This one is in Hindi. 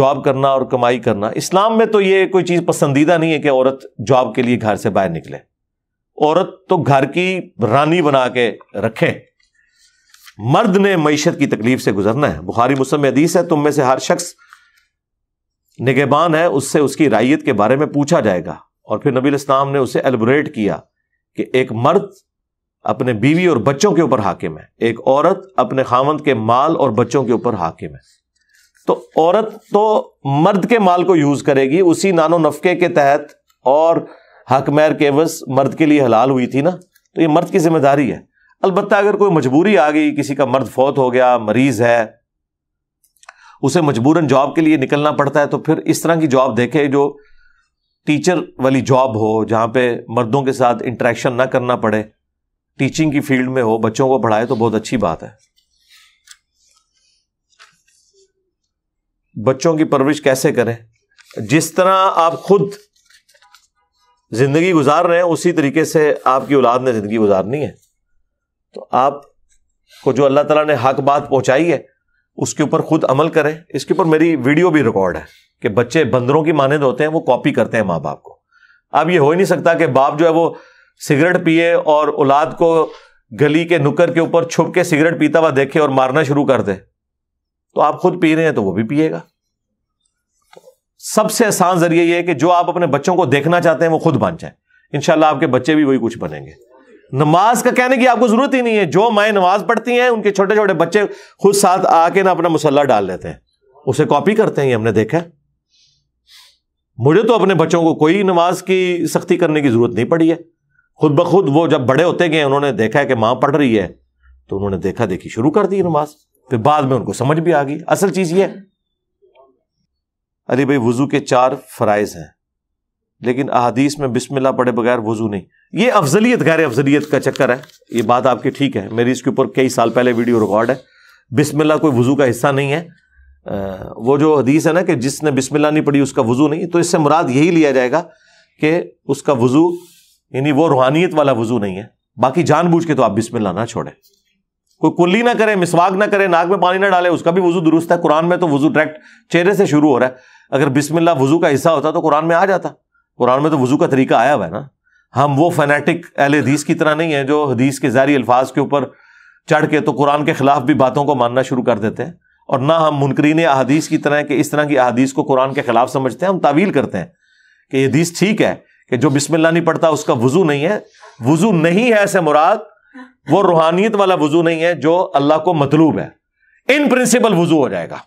जॉब करना और कमाई करना इस्लाम में तो ये कोई चीज़ पसंदीदा नहीं है कि औरत जॉब के लिए घर से बाहर निकले औरत तो घर की रानी बना के रखे मर्द ने मीशत की तकलीफ से गुजरना है बुखारी मुस्लिम अदीस है तुम में से हर शख्स निगेबान है उससे उसकी रायत के बारे में पूछा जाएगा और फिर नबी इस्लाम ने उसे एलबोरेट किया कि एक मर्द अपने बीवी और बच्चों के ऊपर हाकिम है एक औरत अपने खामंद के माल और बच्चों के ऊपर हाकिम है तो औरत तो मर्द के माल को यूज करेगी उसी नानो नफके के तहत और हक मैर केवस मर्द के लिए हलाल हुई थी ना तो ये मर्द की जिम्मेदारी है अलबत् अगर कोई मजबूरी आ गई किसी का मर्द फौत हो गया मरीज है उसे मजबूरन जॉब के लिए निकलना पड़ता है तो फिर इस तरह की जॉब देखे जो टीचर वाली जॉब हो जहां पे मर्दों के साथ इंटरेक्शन ना करना पड़े टीचिंग की फील्ड में हो बच्चों को पढ़ाए तो बहुत अच्छी बात है बच्चों की परवरिश कैसे करें जिस तरह आप खुद जिंदगी गुजार रहे हैं उसी तरीके से आपकी औलाद ने जिंदगी गुजारनी है तो आप को जो अल्लाह तला ने हक बात पहुंचाई है उसके ऊपर खुद अमल करें इसके ऊपर मेरी वीडियो भी रिकॉर्ड है कि बच्चे बंदरों की मानद होते हैं वो कॉपी करते हैं माँ बाप को अब ये हो ही नहीं सकता कि बाप जो है वो सिगरेट पिए और औलाद को गली के नुक्कर के ऊपर छुप के सिगरेट पीता हुआ देखे और मारना शुरू कर दे तो आप खुद पी रहे हैं तो वो भी पिएगा सबसे आसान जरिए यह है कि जो आप अपने बच्चों को देखना चाहते हैं वो खुद बन जाए इनशाला आपके बच्चे भी वही कुछ बनेंगे नमाज का कहने की आपको जरूरत ही नहीं है जो माए नमाज पढ़ती हैं उनके छोटे छोटे बच्चे खुद साथ आके ना अपना मुसल्ला डाल लेते हैं उसे कॉपी करते हैं ये हमने देखा मुझे तो अपने बच्चों को कोई नमाज की सख्ती करने की जरूरत नहीं पड़ी है खुद ब खुद वो जब बड़े होते गए उन्होंने देखा है कि माँ पढ़ रही है तो उन्होंने देखा देखी शुरू कर दी नमाज फिर बाद में उनको समझ भी आ गई असल चीज ये अरे भाई वजू के चार फ़राइज हैं लेकिन अहादीस में बिस्मिल्लाह पढ़े बगैर वजू नहीं ये अफजलियत गैर अफजलियत का चक्कर है ये बात आपकी ठीक है मेरी इसके ऊपर कई साल पहले वीडियो रिकॉर्ड है बिस्मिल्लाह कोई वजू का हिस्सा नहीं है वो जो हदीस है ना कि जिसने बिस्मिल्लाह नहीं पढ़ी उसका वजू नहीं तो इससे मुराद यही लिया जाएगा कि उसका वजू यानी वो रूहानियत वाला वजू नहीं है बाकी जानबूझ के तो आप बिस्मिल्ला ना छोड़ें कोई कुल्ली ना करे मिसवाक ना करे नाक में पानी ना डाले उसका भी वजू दुरुस्त है कुरान में तो वजू डायरेक्ट चेहरे से शुरू हो रहा है अगर बिस्मिल्लाह वजू का हिस्सा होता तो कुरान में आ जाता कुरान में तो वजू का तरीका आया हुआ है ना हम वो फैनेटिक अहल हदीस की तरह नहीं है जो हदीस के ज़ारी अल्फाज के ऊपर चढ़ के तो कुरान के खिलाफ भी बातों को मानना शुरू कर देते हैं और ना हम मुनकरीन अहदीस की तरह कि इस तरह की अहदीस को कुरान के खिलाफ समझते हैं हम तावील करते हैं कि यह हदीस ठीक है कि जो बिस्मिल्ला नहीं पढ़ता उसका वजू नहीं है वजू नहीं है ऐसे मुराद वो रूहानियत वाला वजू नहीं है जो अल्लाह को मतलूब है इन प्रिंसिपल वजू हो जाएगा